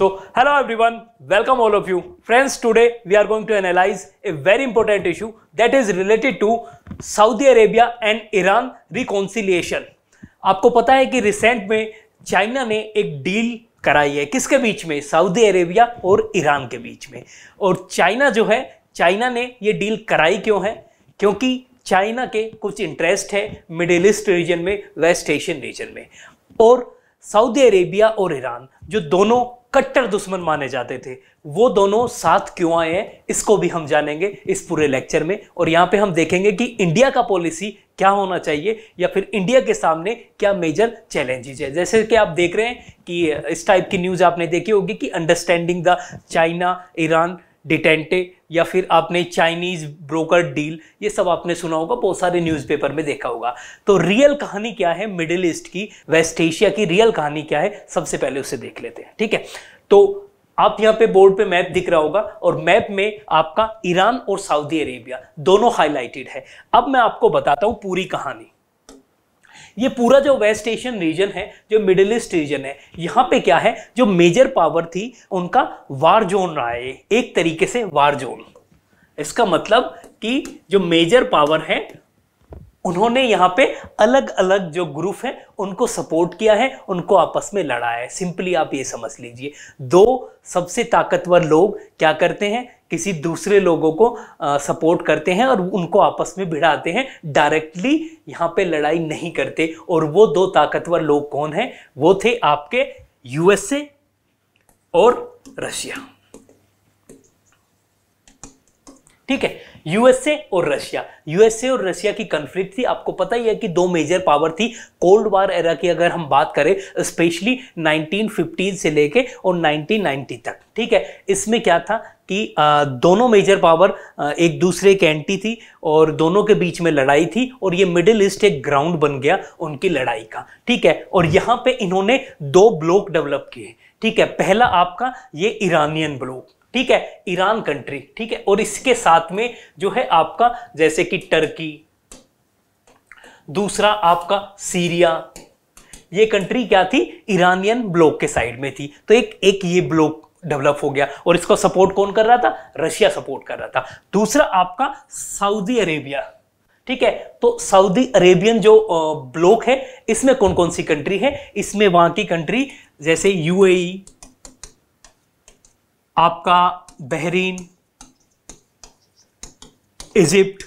So, hello everyone, welcome all of you. Friends, today we are going to analyze a very important issue that is related to Saudi Arabia and Iran reconciliation. आपको पता है कि recent में China ने एक deal कराई है किसके बीच में सऊदी अरेबिया और ईरान के बीच में और चाइना जो है चाइना ने ये डील कराई क्यों है क्योंकि चाइना के कुछ इंटरेस्ट है मिडिल ईस्ट रीजन में वेस्ट एशियन रीजन में और सऊदी अरेबिया और ईरान जो दोनों कट्टर दुश्मन माने जाते थे वो दोनों साथ क्यों आए हैं इसको भी हम जानेंगे इस पूरे लेक्चर में और यहाँ पे हम देखेंगे कि इंडिया का पॉलिसी क्या होना चाहिए या फिर इंडिया के सामने क्या मेजर चैलेंजेज है जैसे कि आप देख रहे हैं कि इस टाइप की न्यूज़ आपने देखी होगी कि understanding the China Iran detente या फिर आपने चाइनीज़ ब्रोकर डील ये सब आपने सुना होगा बहुत सारे न्यूज़पेपर में देखा होगा तो रियल कहानी क्या है मिडिल ईस्ट की वेस्ट एशिया की रियल कहानी क्या है सबसे पहले उसे देख लेते हैं ठीक है तो आप यहाँ पे बोर्ड पे मैप दिख रहा होगा और मैप में आपका ईरान और सऊदी अरेबिया दोनों हाईलाइटेड है अब मैं आपको बताता हूँ पूरी कहानी ये पूरा जो वेस्ट एशियन रीजन है जो मिडिल ईस्ट रीजन है यहाँ पे क्या है जो मेजर पावर थी उनका वार जोन रहा है एक तरीके से वार जोन इसका मतलब कि जो मेजर पावर है उन्होंने यहाँ पे अलग अलग जो ग्रुप है उनको सपोर्ट किया है उनको आपस में लड़ा है सिंपली आप ये समझ लीजिए दो सबसे ताकतवर लोग क्या करते हैं किसी दूसरे लोगों को सपोर्ट करते हैं और उनको आपस में भिड़ाते हैं डायरेक्टली यहाँ पे लड़ाई नहीं करते और वो दो ताकतवर लोग कौन हैं वो थे आपके यूएसए और रशिया ठीक है यूएसए और रशिया यूएसए और रशिया की कंफ्लिक्ट थी आपको पता ही है कि दो मेजर पावर थी कोल्ड वार एरा की अगर हम बात करें स्पेशली 1950 से लेके और 1990 तक ठीक है इसमें क्या था कि दोनों मेजर पावर एक दूसरे के एंटी थी और दोनों के बीच में लड़ाई थी और ये मिडिल ईस्ट एक ग्राउंड बन गया उनकी लड़ाई का ठीक है और यहाँ पे इन्होंने दो ब्लॉक डेवलप किए ठीक है पहला आपका ये ईरानियन ब्लॉक ठीक है ईरान कंट्री ठीक है और इसके साथ में जो है आपका जैसे कि टर्की दूसरा आपका सीरिया ये कंट्री क्या थी ईरानियन ब्लॉक के साइड में थी तो एक एक ये ब्लॉक डेवलप हो गया और इसको सपोर्ट कौन कर रहा था रशिया सपोर्ट कर रहा था दूसरा आपका सऊदी अरेबिया ठीक है तो सऊदी अरेबियन जो ब्लॉक है इसमें कौन कौन सी कंट्री है इसमें वहां की कंट्री जैसे यूएई आपका बहरीन इजिप्ट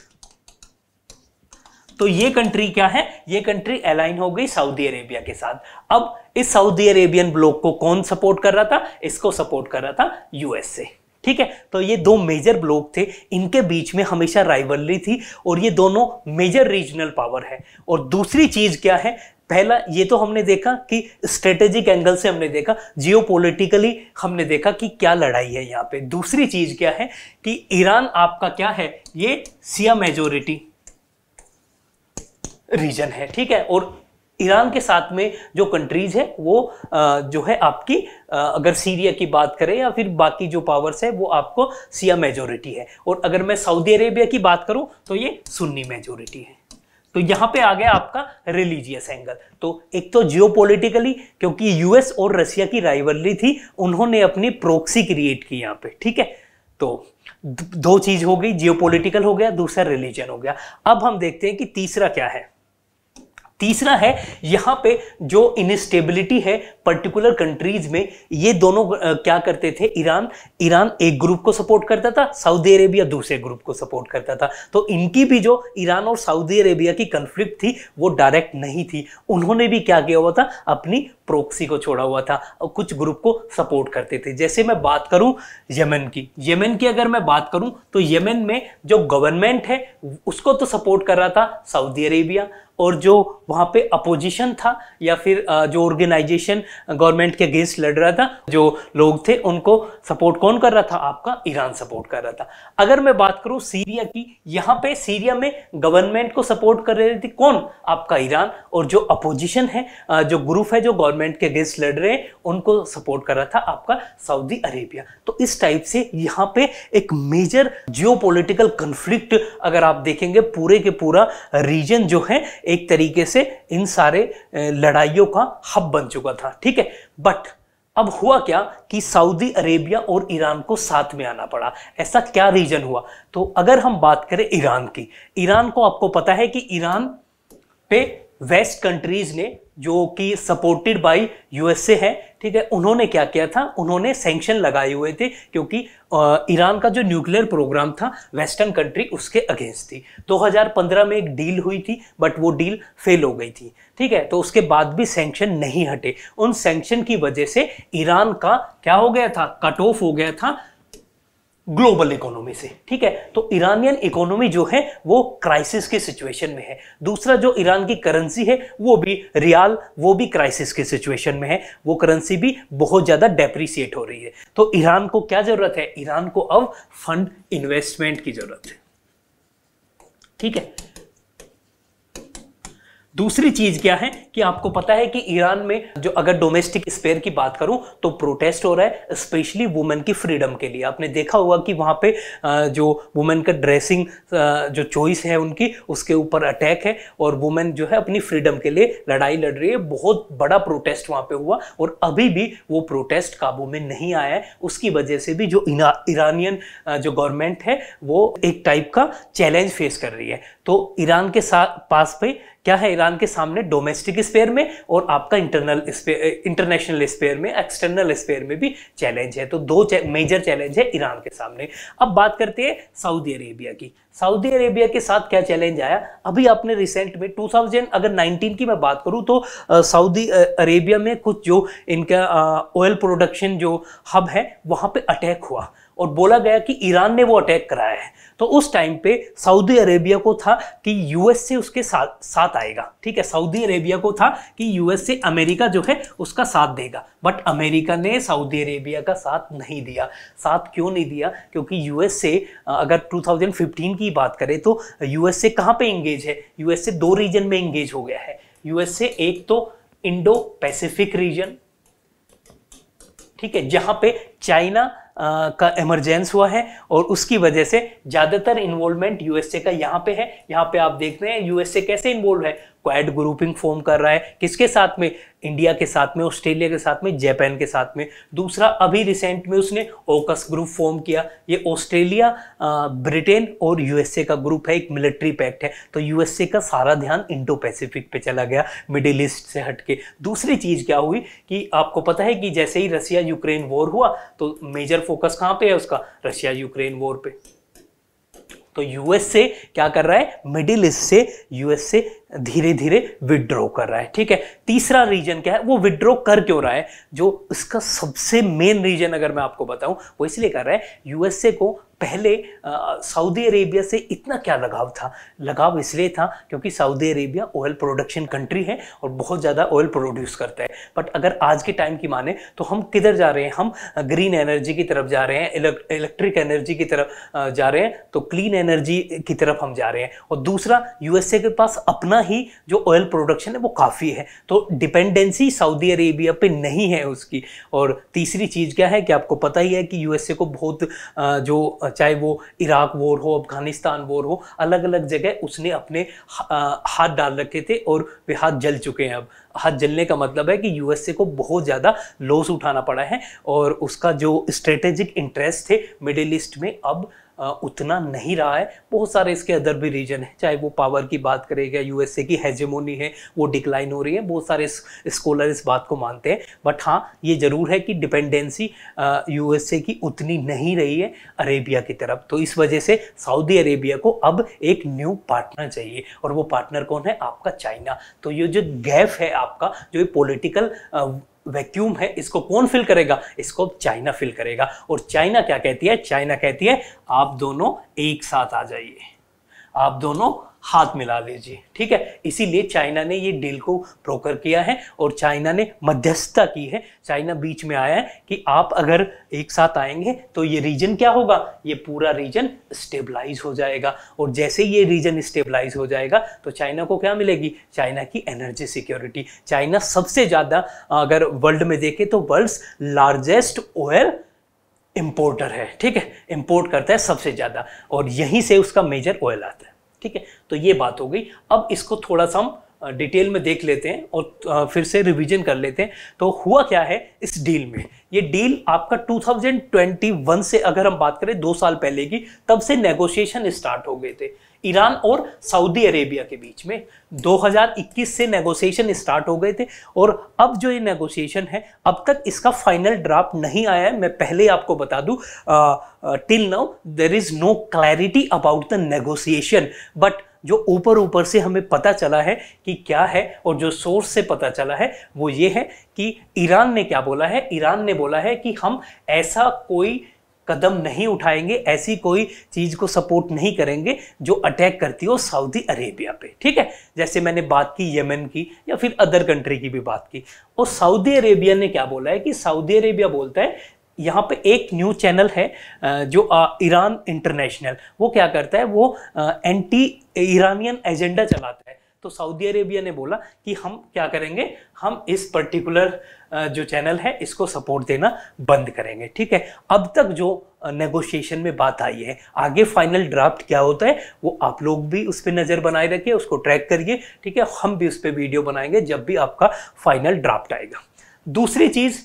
तो ये कंट्री क्या है ये कंट्री अलाइन हो गई सऊदी अरेबिया के साथ अब इस सऊदी अरेबियन ब्लॉक को कौन सपोर्ट कर रहा था इसको सपोर्ट कर रहा था यूएसए ठीक है तो ये दो मेजर ब्लॉक थे इनके बीच में हमेशा राइवलरी थी और ये दोनों मेजर रीजनल पावर है और दूसरी चीज़ क्या है पहला ये तो हमने देखा कि स्ट्रेटेजिक एंगल से हमने देखा जियोपॉलिटिकली हमने देखा कि क्या लड़ाई है यहाँ पे दूसरी चीज़ क्या है कि ईरान आपका क्या है ये सिया मेजोरिटी रीजन है ठीक है और ईरान के साथ में जो कंट्रीज़ है वो जो है आपकी अगर सीरिया की बात करें या फिर बाकी जो पावर्स है वो आपको सिया मेजोरिटी है और अगर मैं सऊदी अरेबिया की बात करूं तो ये सुन्नी मेजोरिटी है तो यहाँ पे आ गया आपका रिलीजियस एंगल तो एक तो जियोपॉलिटिकली क्योंकि यूएस और रशिया की राइवलरी थी उन्होंने अपनी प्रोक्सी क्रिएट की यहाँ पे ठीक है तो दो चीज हो गई जियोपॉलिटिकल हो गया दूसरा रिलीजन हो गया अब हम देखते हैं कि तीसरा क्या है तीसरा है यहाँ पे जो इनस्टेबिलिटी है पर्टिकुलर कंट्रीज में ये दोनों क्या करते थे ईरान ईरान एक ग्रुप को सपोर्ट करता था सऊदी अरेबिया दूसरे ग्रुप को सपोर्ट करता था तो इनकी भी जो ईरान और सऊदी अरेबिया की कन्फ्लिक्ट थी वो डायरेक्ट नहीं थी उन्होंने भी क्या किया हुआ था अपनी प्रोक्सी को छोड़ा हुआ था और कुछ ग्रुप को सपोर्ट करते थे जैसे मैं बात करूं यमन की यमन की अगर मैं बात करूं तो यमन में जो गवर्नमेंट है उसको तो सपोर्ट कर रहा था सऊदी अरेबिया और जो वहाँ पे अपोजिशन था या फिर जो ऑर्गेनाइजेशन गवर्नमेंट के अगेंस्ट लड़ रहा था जो लोग थे उनको सपोर्ट कौन कर रहा था आपका ईरान सपोर्ट कर रहा था अगर मैं बात करूँ सीरिया की यहाँ पे सीरिया में गवर्नमेंट को सपोर्ट कर रही थी कौन आपका ईरान और जो अपोजिशन है जो ग्रुप है जो गवर्नमेंट के अगेंस्ट लड़ रहे हैं उनको सपोर्ट कर रहा था आपका सऊदी अरेबिया तो इस टाइप से यहाँ पे एक मेजर जियो कंफ्लिक्ट अगर आप देखेंगे पूरे के पूरा रीजन जो है एक तरीके से इन सारे लड़ाइयों का हब बन चुका था ठीक है बट अब हुआ क्या कि सऊदी अरेबिया और ईरान को साथ में आना पड़ा ऐसा क्या रीजन हुआ तो अगर हम बात करें ईरान की ईरान को आपको पता है कि ईरान पे वेस्ट कंट्रीज ने जो कि सपोर्टेड बाय यूएसए है ठीक है उन्होंने क्या किया था उन्होंने सेंक्शन लगाए हुए थे क्योंकि ईरान का जो न्यूक्लियर प्रोग्राम था वेस्टर्न कंट्री उसके अगेंस्ट थी 2015 में एक डील हुई थी बट वो डील फेल हो गई थी ठीक है तो उसके बाद भी सेंक्शन नहीं हटे उन सेंक्शन की वजह से ईरान का क्या हो गया था कट ऑफ हो गया था ग्लोबल इकोनॉमी से ठीक है तो ईरानियन इकोनॉमी जो है वो क्राइसिस के सिचुएशन में है दूसरा जो ईरान की करेंसी है वो भी रियाल वो भी क्राइसिस के सिचुएशन में है वो करेंसी भी बहुत ज़्यादा डेप्रिसिएट हो रही है तो ईरान को क्या ज़रूरत है ईरान को अब फंड इन्वेस्टमेंट की ज़रूरत है ठीक है दूसरी चीज क्या है कि आपको पता है कि ईरान में जो अगर डोमेस्टिक स्पेयर की बात करूं तो प्रोटेस्ट हो रहा है स्पेशली वुमेन की फ्रीडम के लिए आपने देखा होगा कि वहां पे जो वुमेन का ड्रेसिंग जो चॉइस है उनकी उसके ऊपर अटैक है और वुमेन जो है अपनी फ्रीडम के लिए लड़ाई लड़ रही है बहुत बड़ा प्रोटेस्ट वहां पर हुआ और अभी भी वो प्रोटेस्ट काबू में नहीं आया है उसकी वजह से भी जो ईरानियन जो गवर्नमेंट है वो एक टाइप का चैलेंज फेस कर रही है तो ईरान के साथ पास पे क्या है ईरान के सामने डोमेस्टिक स्पेयर में और आपका इंटरनल इंटरनेशनल स्पेयर में एक्सटर्नल स्पेयर में भी चैलेंज है तो दो मेजर चैलेंज है ईरान के सामने अब बात करते हैं सऊदी अरेबिया की सऊदी अरेबिया के साथ क्या चैलेंज आया अभी आपने रिसेंट में 2000 अगर 19 की मैं बात करूं तो सऊदी अरेबिया में कुछ जो इनका ऑयल प्रोडक्शन जो हब है वहां पे अटैक हुआ और बोला गया कि ईरान ने वो अटैक कराया है तो उस टाइम पे सऊदी अरेबिया को था कि यूएस से उसके साथ साथ आएगा ठीक है सऊदी अरेबिया को था कि यूएस से अमेरिका जो है उसका साथ देगा बट अमेरिका ने सऊदी अरेबिया का साथ नहीं दिया साथ क्यों नहीं दिया क्योंकि यूएस से अगर 2015 की बात करें तो यूएस से कहाँ पर इंगेज है यूएस से दो रीजन में इंगेज हो गया है यूएस से एक तो इंडो पैसिफिक रीजन ठीक है जहां पे चाइना का इमरजेंस हुआ है और उसकी वजह से ज़्यादातर इन्वॉल्वमेंट यूएसए का यहाँ पे है यहाँ पे आप देख रहे हैं यूएसए कैसे इन्वॉल्व है क्वाड ग्रुपिंग फॉर्म कर रहा है किसके साथ में इंडिया के साथ में ऑस्ट्रेलिया के साथ में जापान के साथ में दूसरा अभी रिसेंट में उसने ओकस ग्रुप फॉर्म किया ये ऑस्ट्रेलिया ब्रिटेन और यूएसए का ग्रुप है एक मिलिट्री पैक्ट है तो यूएसए का सारा ध्यान इंडो पैसिफिक पे चला गया मिडिल ईस्ट से हटके दूसरी चीज़ क्या हुई कि आपको पता है कि जैसे ही रसिया यूक्रेन वॉर हुआ तो मेजर फोकस कहाँ पे है उसका रशिया यूक्रेन वॉर पे तो यूएसए क्या कर रहा है मिडिल ईस्ट से यूएसए धीरे धीरे विड्रॉ कर रहा है ठीक है तीसरा रीजन क्या है वो विड्रॉ कर क्यों रहा है जो उसका सबसे मेन रीजन अगर मैं आपको बताऊं वो इसलिए कर रहा है यूएसए को पहले सऊदी अरेबिया से इतना क्या लगाव था लगाव इसलिए था क्योंकि Saudi Arabia oil production country है और बहुत ज़्यादा ऑयल प्रोड्यूस करता है बट अगर आज के टाइम की माने तो हम किधर जा रहे हैं हम ग्रीन एनर्जी की तरफ जा रहे हैं इलेक्ट्रिक एनर्जी की तरफ जा रहे हैं तो क्लीन एनर्जी की तरफ हम जा रहे हैं और दूसरा यूएसए के पास अपना ही जो ऑयल प्रोडक्शन है वो काफ़ी है तो डिपेंडेंसी सऊदी अरेबिया पे नहीं है उसकी और तीसरी चीज़ क्या है कि आपको पता ही है कि यूएसए को बहुत जो चाहे वो इराक वॉर हो अफगानिस्तान वॉर हो अलग अलग जगह उसने अपने हाथ डाल रखे थे और वे हाथ जल चुके हैं अब हाथ जलने का मतलब है कि यूएसए को बहुत ज़्यादा लॉस उठाना पड़ा है और उसका जो स्ट्रेटेजिक इंटरेस्ट थे मिडिल ईस्ट में अब उतना नहीं रहा है बहुत सारे इसके अदर भी रीजन है चाहे वो पावर की बात करेगा यूएसए की हेजेमोनी है वो डिक्लाइन हो रही है बहुत सारे स्कॉलर इस बात को मानते हैं बट हाँ ये ज़रूर है कि डिपेंडेंसी यूएसए की उतनी नहीं रही है अरेबिया की तरफ तो इस वजह से सऊदी अरेबिया को अब एक न्यू पार्टनर चाहिए और वो पार्टनर कौन है आपका चाइना तो ये जो गैप है आपका जो ये वैक्यूम है इसको कौन फिल करेगा इसको चाइना फिल करेगा और चाइना क्या कहती है चाइना कहती है आप दोनों एक साथ आ जाइए आप दोनों हाथ मिला लीजिए ठीक है इसीलिए चाइना ने ये डील को ब्रोकर किया है और चाइना ने मध्यस्थता की है चाइना बीच में आया है कि आप अगर एक साथ आएंगे तो ये रीजन क्या होगा ये पूरा रीजन स्टेबलाइज हो जाएगा और जैसे ये रीजन स्टेबलाइज हो जाएगा तो चाइना को क्या मिलेगी चाइना की एनर्जी सिक्योरिटी चाइना सबसे ज़्यादा अगर वर्ल्ड में देखें तो वर्ल्ड्स लार्जेस्ट ऑयल इम्पोर्टर है ठीक है इम्पोर्ट करता है सबसे ज़्यादा और यहीं से उसका मेजर ऑयल आता है ठीक है तो ये बात हो गई अब इसको थोड़ा सा हम डिटेल में देख लेते हैं और फिर से रिवीजन कर लेते हैं तो हुआ क्या है इस डील में ये डील आपका 2021 से अगर हम बात करें दो साल पहले की तब से नेगोशिएशन स्टार्ट हो गए थे ईरान और सऊदी अरेबिया के बीच में 2021 से नेगोशिएशन स्टार्ट हो गए थे और अब जो ये नेगोशिएशन है अब तक इसका फाइनल ड्राफ्ट नहीं आया है मैं पहले आपको बता दूं till now there is no clarity about the negotiation but जो ऊपर ऊपर से हमें पता चला है कि क्या है और जो सोर्स से पता चला है वो ये है कि ईरान ने क्या बोला है ईरान ने बोला है कि हम ऐसा कोई कदम नहीं उठाएंगे ऐसी कोई चीज़ को सपोर्ट नहीं करेंगे जो अटैक करती हो सऊदी अरेबिया पे ठीक है जैसे मैंने बात की यमन की या फिर अदर कंट्री की भी बात की और सऊदी अरेबिया ने क्या बोला है कि सऊदी अरेबिया बोलता है यहाँ पे एक न्यूज़ चैनल है जो ईरान इंटरनेशनल वो क्या करता है वो एंटी ईरानियन एजेंडा चलाता है तो सऊदी अरेबिया ने बोला कि हम क्या करेंगे हम इस पर्टिकुलर जो चैनल है इसको सपोर्ट देना बंद करेंगे ठीक है अब तक जो नेगोशिएशन में बात आई है आगे फाइनल ड्राफ्ट क्या होता है वो आप लोग भी उस पर नज़र बनाए रखिए उसको ट्रैक करिए ठीक है हम भी उस पर वीडियो बनाएंगे जब भी आपका फाइनल ड्राफ्ट आएगा दूसरी चीज़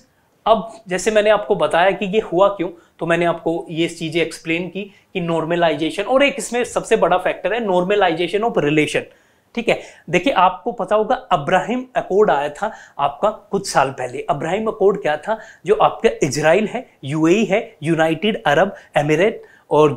अब जैसे मैंने आपको बताया कि ये हुआ क्यों तो मैंने आपको ये चीज़ें एक्सप्लेन की कि नॉर्मलाइजेशन और एक इसमें सबसे बड़ा फैक्टर है नॉर्मलाइजेशन ऑफ रिलेशन ठीक है देखिए आपको पता होगा अब्राहिम अकॉर्ड आया था आपका कुछ साल पहले अब्राहिम अकॉर्ड क्या था जो आपका इजराइल है यूएई e है यूनाइटेड अरब एमिरेट और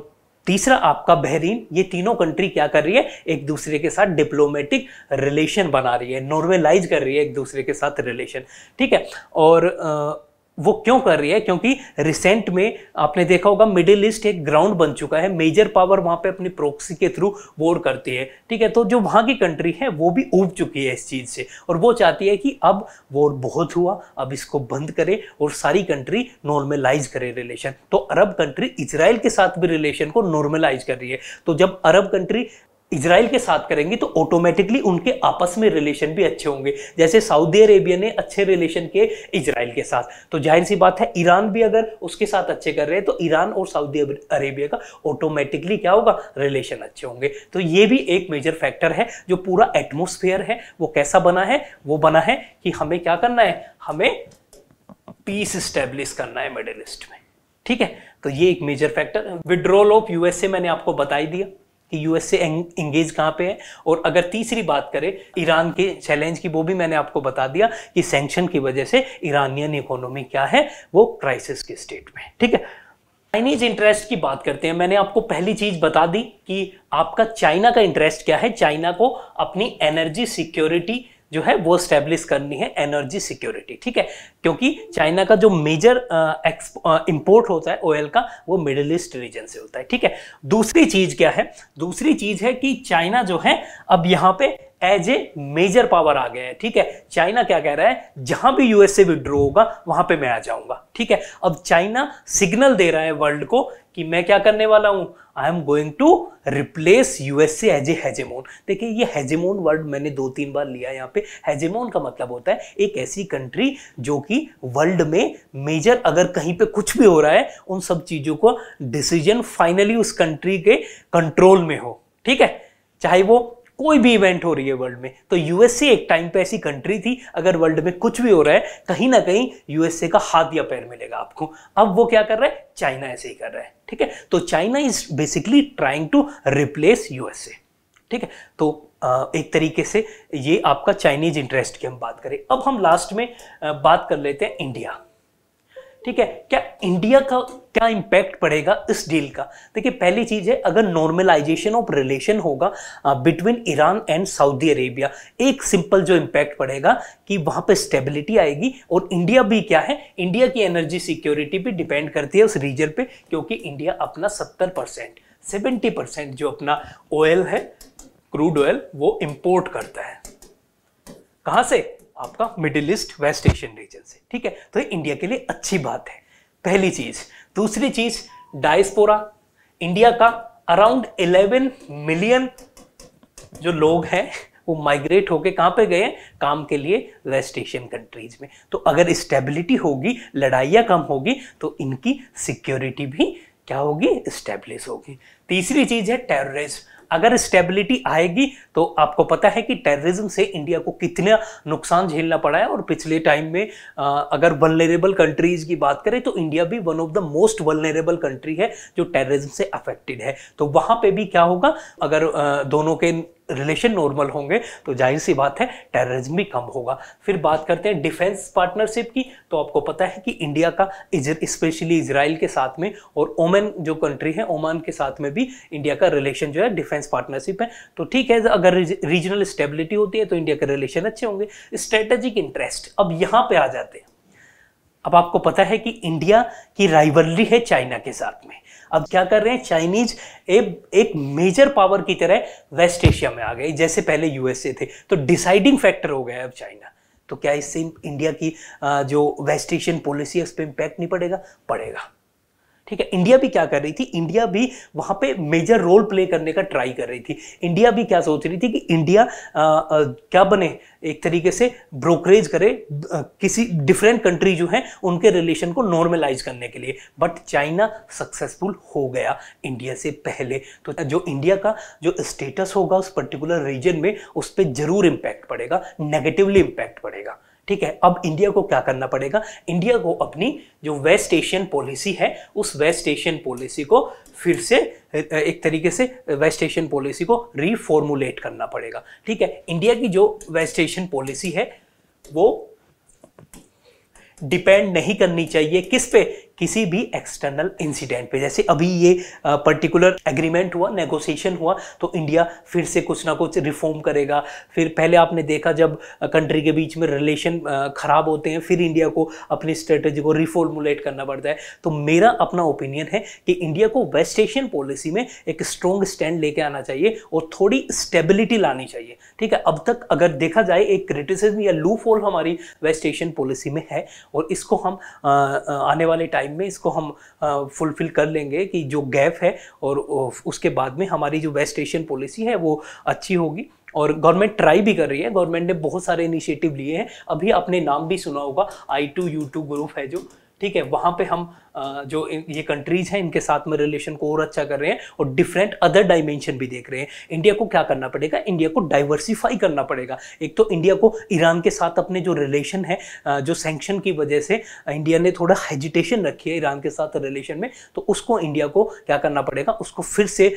तीसरा आपका बहरीन ये तीनों कंट्री क्या कर रही है एक दूसरे के साथ डिप्लोमेटिक रिलेशन बना रही है नॉर्मलाइज कर रही है एक दूसरे के साथ रिलेशन ठीक है और आ, वो क्यों कर रही है क्योंकि रिसेंट में आपने देखा होगा मिडिल ईस्ट एक ग्राउंड बन चुका है मेजर पावर वहां पे अपनी प्रोक्सी के थ्रू वोर करती है ठीक है तो जो वहाँ की कंट्री है वो भी उब चुकी है इस चीज़ से और वो चाहती है कि अब वोर बहुत हुआ अब इसको बंद करे और सारी कंट्री नॉर्मलाइज करे रिलेशन तो अरब कंट्री इसराइल के साथ भी रिलेशन को नॉर्मलाइज कर रही है तो जब अरब कंट्री इसराइल के साथ करेंगी तो ऑटोमेटिकली उनके आपस में रिलेशन भी अच्छे होंगे जैसे सऊदी अरेबिया ने अच्छे रिलेशन किए इसराइल के साथ तो जाहिर सी बात है ईरान भी अगर उसके साथ अच्छे कर रहे हैं तो ईरान और सऊदी अरेबिया का ऑटोमेटिकली क्या होगा रिलेशन अच्छे होंगे तो ये भी एक मेजर फैक्टर है जो पूरा एटमोसफेयर है वो कैसा बना है वो बना है कि हमें क्या करना है हमें पीस स्टेब्लिश करना है मिडिल ईस्ट में ठीक है तो ये एक major factor withdrawal of USA मैंने आपको बताई दिया कि यूएसए एंगेज कहाँ पे है और अगर तीसरी बात करें ईरान के चैलेंज की वो भी मैंने आपको बता दिया कि सेंक्शन की वजह से ईरानियन इकोनॉमी क्या है वो क्राइसिस के स्टेट में ठीक है चाइनीज इंटरेस्ट की बात करते हैं मैंने आपको पहली चीज बता दी कि आपका चाइना का इंटरेस्ट क्या है चाइना को अपनी एनर्जी सिक्योरिटी जो है वो स्टैब्लिश करनी है एनर्जी सिक्योरिटी ठीक है क्योंकि चाइना का जो मेजर इंपोर्ट होता है ऑयल का वो मिडिल ईस्ट रीजन से होता है ठीक है दूसरी चीज क्या है दूसरी चीज है कि चाइना जो है अब यहाँ पे एज ए मेजर पावर आ गया है ठीक है चाइना क्या कह रहा है जहां भी यूएसए विड्रो होगा वहां पे मैं आ जाऊंगा ठीक है अब चाइना सिग्नल दे रहा है वर्ल्ड को कि मैं क्या करने वाला हूं I am going to replace USA as a hegemon देखिए ये हेजेमोन वर्ड मैंने दो तीन बार लिया यहाँ पे हेजेमोन का मतलब होता है एक ऐसी कंट्री जो कि वर्ल्ड में मेजर अगर कहीं पे कुछ भी हो रहा है उन सब चीज़ों को डिसीजन फाइनली उस कंट्री के कंट्रोल में हो ठीक है चाहे वो कोई भी इवेंट हो रही है वर्ल्ड में तो यूएसए एक टाइम पे ऐसी कंट्री थी अगर वर्ल्ड में कुछ भी हो रहा है कहीं ना कहीं यूएसए का हाथ या पैर मिलेगा आपको अब वो क्या कर रहा है चाइना ऐसे ही कर रहा है ठीक है तो China is basically trying to replace USA ठीक है तो एक तरीके से ये आपका चाइनीज इंटरेस्ट की हम बात करें अब हम लास्ट में बात कर लेते हैं इंडिया ठीक है क्या इंडिया का क्या इम्पैक्ट पड़ेगा इस डील का देखिए पहली चीज़ है अगर नॉर्मलाइजेशन ऑफ रिलेशन होगा between Iran and Saudi Arabia एक सिंपल जो इम्पैक्ट पड़ेगा कि वहाँ पे स्टेबिलिटी आएगी और इंडिया भी क्या है इंडिया की एनर्जी सिक्योरिटी भी डिपेंड करती है उस रीजन पे क्योंकि इंडिया अपना सत्तर परसेंट सेवेंटी परसेंट जो अपना ऑयल है क्रूड ऑयल वो इम्पोर्ट करता है कहाँ से आपका middle east west Asian region से ठीक है तो ये इंडिया के लिए अच्छी बात है पहली चीज दूसरी चीज डायस्पोरा इंडिया का अराउंड 11 मिलियन जो लोग हैं वो माइग्रेट होके कहां पे गए काम के लिए वेस्ट एशियन कंट्रीज में तो अगर स्टेबिलिटी होगी लड़ाइयाँ कम होगी तो इनकी सिक्योरिटी भी क्या होगी स्टेब्लिश होगी तीसरी चीज़ है टेररिज्म अगर स्टेबिलिटी आएगी तो आपको पता है कि टेररिज्म से इंडिया को कितना नुकसान झेलना पड़ा है और पिछले टाइम में अगर वलनरेबल कंट्रीज की बात करें तो इंडिया भी one of the most vulnerable country है जो टेररिज्म से अफेक्टेड है तो वहां पे भी क्या होगा अगर दोनों के रिलेशन नॉर्मल होंगे तो जाहिर सी बात है टेररिज्म भी कम होगा फिर बात करते हैं डिफेंस पार्टनरशिप की तो आपको पता है कि इंडिया का स्पेशली इसराइल के साथ में और ओमन जो कंट्री है ओमान के साथ में भी इंडिया का रिलेशन जो है डिफेंस पार्टनरशिप है तो ठीक है अगर रीजनल स्टेबिलिटी होती है तो इंडिया के रिलेशन अच्छे होंगे स्ट्रेटेजिक इंटरेस्ट अब यहाँ पर आ जाते हैं अब आपको पता है कि इंडिया की राइवलरी है चाइना के साथ में अब क्या कर रहे हैं चाइनीज एक, एक मेजर पावर की तरह वेस्ट एशिया में आ गए जैसे पहले यूएसए थे तो डिसाइडिंग फैक्टर हो गया है अब चाइना तो क्या इससे इंडिया की जो वेस्ट एशियन पॉलिसी है उस पर इम्पैक्ट नहीं पड़ेगा पड़ेगा ठीक है इंडिया भी क्या कर रही थी इंडिया भी वहां पे मेजर रोल प्ले करने का ट्राई कर रही थी इंडिया भी क्या सोच रही थी कि इंडिया आ, आ, क्या बने एक तरीके से ब्रोकरेज करे आ, किसी डिफरेंट कंट्री जो है उनके रिलेशन को नॉर्मलाइज करने के लिए बट चाइना सक्सेसफुल हो गया इंडिया से पहले तो जो इंडिया का जो स्टेटस होगा उस पर्टिकुलर रीजन में उस पर जरूर इम्पैक्ट पड़ेगा नेगेटिवली इम्पैक्ट पड़ेगा ठीक है अब इंडिया को क्या करना पड़ेगा इंडिया को अपनी जो वेस्ट एशियन पॉलिसी है उस वेस्ट एशियन पॉलिसी को फिर से एक तरीके से वेस्ट एशियन पॉलिसी को रिफॉर्मुलेट करना पड़ेगा ठीक है इंडिया की जो वेस्ट एशियन पॉलिसी है वो डिपेंड नहीं करनी चाहिए किस पे किसी भी एक्सटर्नल इंसिडेंट पे जैसे अभी ये पर्टिकुलर एग्रीमेंट हुआ नेगोशिएशन हुआ तो इंडिया फिर से कुछ ना कुछ रिफॉर्म करेगा फिर पहले आपने देखा जब कंट्री के बीच में रिलेशन ख़राब होते हैं फिर इंडिया को अपनी स्ट्रेटेजी को रिफॉर्मुलेट करना पड़ता है तो मेरा अपना ओपिनियन है कि इंडिया को वेस्ट एशियन पॉलिसी में एक स्ट्रॉन्ग स्टैंड लेके आना चाहिए और थोड़ी स्टेबिलिटी लानी चाहिए ठीक है अब तक अगर देखा जाए एक क्रिटिसिज्म या होल हमारी वेस्ट एशियन पॉलिसी में है और इसको हम आने वाले टाइम टाइम में इसको हम फुलफिल कर लेंगे कि जो गैप है और उसके बाद में हमारी जो वेस्ट एशियन पॉलिसी है वो अच्छी होगी और गवर्नमेंट ट्राई भी कर रही है गवर्नमेंट ने बहुत सारे इनिशिएटिव लिए हैं अभी आपने नाम भी सुना होगा I two U two group है जो ठीक है वहां पे हम जो ये कंट्रीज हैं इनके साथ में रिलेशन को और अच्छा कर रहे हैं और डिफरेंट अदर डायमेंशन भी देख रहे हैं इंडिया को क्या करना पड़ेगा इंडिया को डाइवर्सिफाई करना पड़ेगा एक तो इंडिया को ईरान के साथ अपने जो रिलेशन है जो सेंक्शन की वजह से इंडिया ने थोड़ा हेजिटेशन रखी है ईरान के साथ रिलेशन में तो उसको इंडिया को क्या करना पड़ेगा उसको फिर से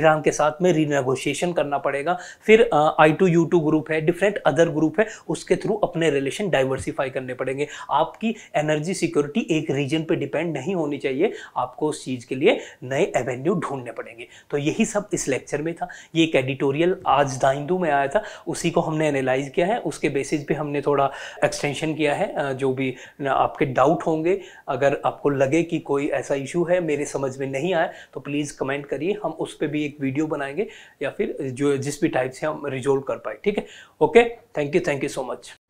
ईरान के साथ में रीनेगोशिएशन करना पड़ेगा फिर I two U two group है डिफरेंट अदर ग्रुप है उसके थ्रू अपने रिलेशन डाइवर्सिफाई करने पड़ेंगे आपकी एनर्जी सिक्योर सिक्योरिटी एक रीजन पे डिपेंड नहीं होनी चाहिए आपको उस चीज़ के लिए नए एवेन्यू ढूंढने पड़ेंगे तो यही सब इस लेक्चर में था ये एक एडिटोरियल आज दाइंदू में आया था उसी को हमने एनालाइज किया है उसके बेसिस पे हमने थोड़ा एक्सटेंशन किया है जो भी आपके डाउट होंगे अगर आपको लगे कि कोई ऐसा इशू है मेरे समझ में नहीं आया तो प्लीज़ कमेंट करिए हम उस पर भी एक वीडियो बनाएंगे या फिर जो जिस भी टाइप से हम रिजोल्व कर पाए ठीक है okay thank you thank you so much